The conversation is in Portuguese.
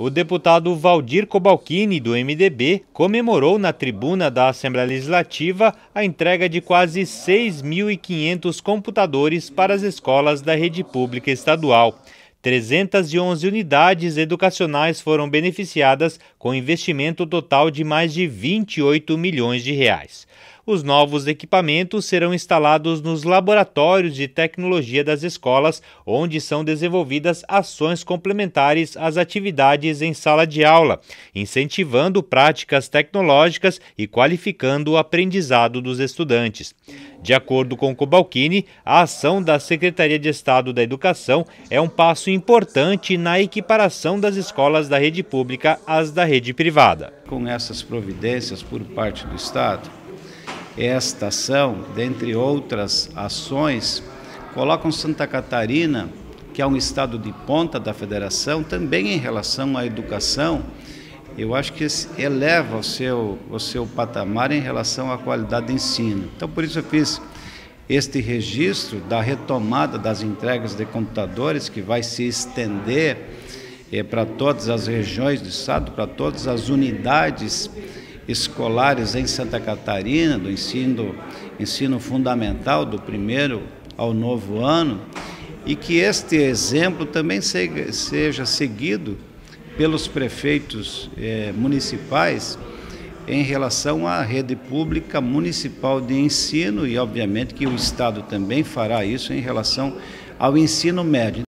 O deputado Valdir Cobalcini, do MDB, comemorou na tribuna da Assembleia Legislativa a entrega de quase 6.500 computadores para as escolas da rede pública estadual. 311 unidades educacionais foram beneficiadas com investimento total de mais de 28 milhões de reais. Os novos equipamentos serão instalados nos laboratórios de tecnologia das escolas, onde são desenvolvidas ações complementares às atividades em sala de aula, incentivando práticas tecnológicas e qualificando o aprendizado dos estudantes. De acordo com Cobalcini, a ação da Secretaria de Estado da Educação é um passo importante na equiparação das escolas da rede pública às da rede privada. Com essas providências por parte do Estado, esta ação, dentre outras ações, colocam Santa Catarina, que é um estado de ponta da federação, também em relação à educação, eu acho que eleva o seu, o seu patamar em relação à qualidade de ensino. Então, por isso eu fiz este registro da retomada das entregas de computadores, que vai se estender eh, para todas as regiões do estado, para todas as unidades escolares em Santa Catarina, do ensino, ensino fundamental, do primeiro ao novo ano, e que este exemplo também seja, seja seguido pelos prefeitos eh, municipais em relação à rede pública municipal de ensino e, obviamente, que o Estado também fará isso em relação ao ensino médio.